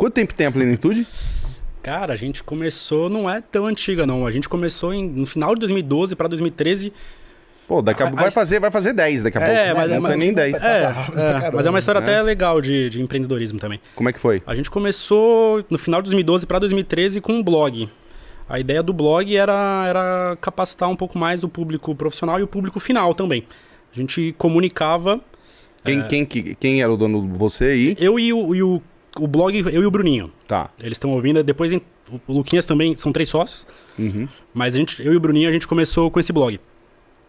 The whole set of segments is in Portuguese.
Quanto tempo tem a plenitude? Cara, a gente começou, não é tão antiga não. A gente começou em, no final de 2012 para 2013. Pô, daqui a, pouco vai, fazer, vai fazer 10 daqui a é, pouco. Né? Mas, não mas, é tem nem 10. É, é, mas é uma história né? até legal de, de empreendedorismo também. Como é que foi? A gente começou no final de 2012 para 2013 com um blog. A ideia do blog era, era capacitar um pouco mais o público profissional e o público final também. A gente comunicava. Quem, é, quem, quem era o dono? Você e? Eu e o, e o o blog, eu e o Bruninho. Tá. Eles estão ouvindo. Depois o Luquinhas também, são três sócios. Uhum. Mas a gente, eu e o Bruninho, a gente começou com esse blog.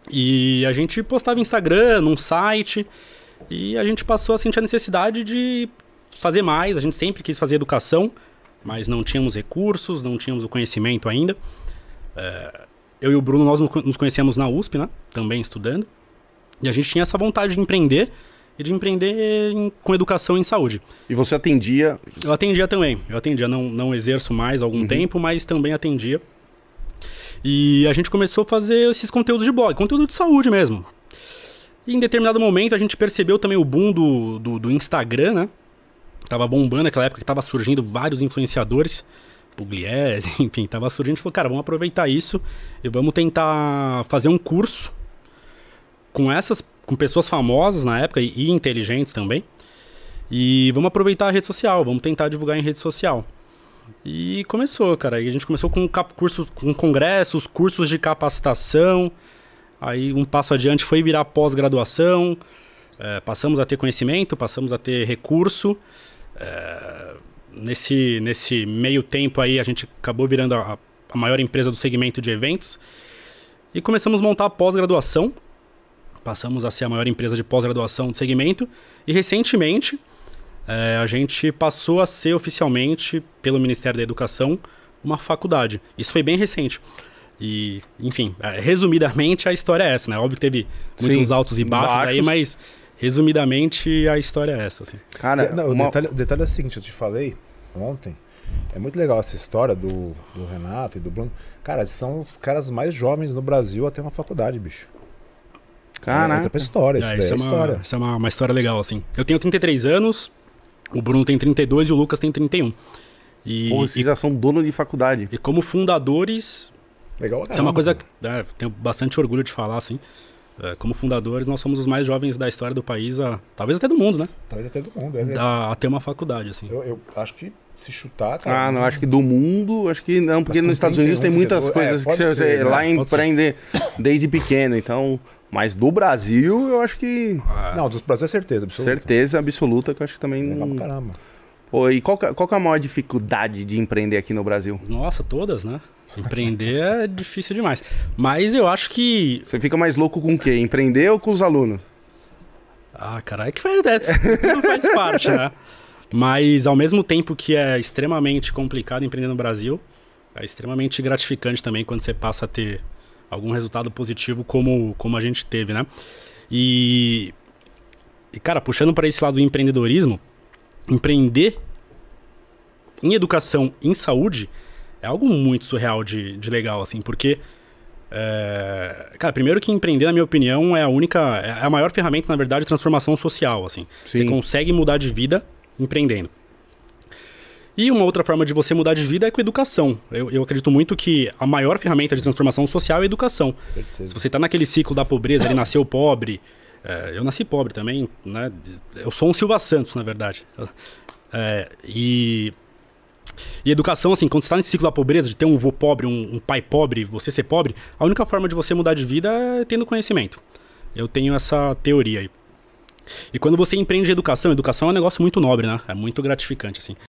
E a gente postava Instagram, num site. E a gente passou a sentir a necessidade de fazer mais. A gente sempre quis fazer educação, mas não tínhamos recursos, não tínhamos o conhecimento ainda. Eh, eu e o Bruno, nós nos conhecemos na USP, né? Também estudando. E a gente tinha essa vontade de empreender e de empreender em, com educação em saúde. E você atendia? Eu atendia também. Eu atendia, não, não exerço mais há algum uhum. tempo, mas também atendia. E a gente começou a fazer esses conteúdos de blog, conteúdo de saúde mesmo. E em determinado momento a gente percebeu também o boom do, do, do Instagram, né? Tava bombando naquela época que tava surgindo vários influenciadores. Pugliese, enfim, tava surgindo. A gente falou, cara, vamos aproveitar isso e vamos tentar fazer um curso com essas com pessoas famosas na época e, e inteligentes também. E vamos aproveitar a rede social, vamos tentar divulgar em rede social. E começou, cara. E a gente começou com cursos, com congressos, cursos de capacitação. Aí um passo adiante foi virar pós-graduação. É, passamos a ter conhecimento, passamos a ter recurso. É, nesse, nesse meio tempo aí a gente acabou virando a, a maior empresa do segmento de eventos. E começamos a montar a pós-graduação, Passamos a ser a maior empresa de pós-graduação do segmento e recentemente é, a gente passou a ser oficialmente, pelo Ministério da Educação, uma faculdade. Isso foi bem recente. E, enfim, é, resumidamente a história é essa, né? Óbvio que teve muitos Sim, altos e baixos, baixos, aí, mas resumidamente a história é essa. Assim. Cara, Não, uma... o, detalhe, o detalhe é o seguinte, eu te falei ontem, é muito legal essa história do, do Renato e do Bruno. Cara, são os caras mais jovens no Brasil a ter uma faculdade, bicho. Caraca. É pra história, isso, é, é isso é, é uma, história. Isso é uma, uma, história legal, assim. Eu tenho 33 anos, o Bruno tem 32 e o Lucas tem 31. E, Pô, vocês e, já são dono de faculdade. E como fundadores... Legal, Isso é uma coisa que é, tenho bastante orgulho de falar, assim. É, como fundadores, nós somos os mais jovens da história do país, a, talvez até do mundo, né? Talvez até do mundo. É, a, a ter uma faculdade, assim. Eu, eu acho que se chutar... Tá ah, não, acho que do mundo, acho que não, porque nos Estados Unidos tem muitas coisas é, que você, ser, né? lá empreender desde pequeno, então... Mas do Brasil, eu acho que... Ah. não, do Brasil é certeza absoluta. Certeza absoluta, que eu acho que também... É caramba. Pô, e qual, que, qual que é a maior dificuldade de empreender aqui no Brasil? Nossa, todas, né? Empreender é difícil demais. Mas eu acho que. Você fica mais louco com o quê? Empreender ou com os alunos? Ah, caralho que faz, é, faz parte, né? Mas ao mesmo tempo que é extremamente complicado empreender no Brasil, é extremamente gratificante também quando você passa a ter algum resultado positivo como, como a gente teve, né? E, e cara, puxando para esse lado do empreendedorismo, empreender em educação, em saúde, é algo muito surreal de, de legal, assim, porque. É, cara, primeiro que empreender, na minha opinião, é a única. É a maior ferramenta, na verdade, de transformação social, assim. Sim. Você consegue mudar de vida empreendendo. E uma outra forma de você mudar de vida é com educação. Eu, eu acredito muito que a maior ferramenta de transformação social é a educação. Certeza. Se você está naquele ciclo da pobreza, ele nasceu pobre. É, eu nasci pobre também, né? Eu sou um Silva Santos, na verdade. É, e e educação, assim, quando você tá nesse ciclo da pobreza, de ter um avô pobre, um, um pai pobre, você ser pobre, a única forma de você mudar de vida é tendo conhecimento. Eu tenho essa teoria aí. E quando você empreende educação, educação é um negócio muito nobre, né? É muito gratificante, assim.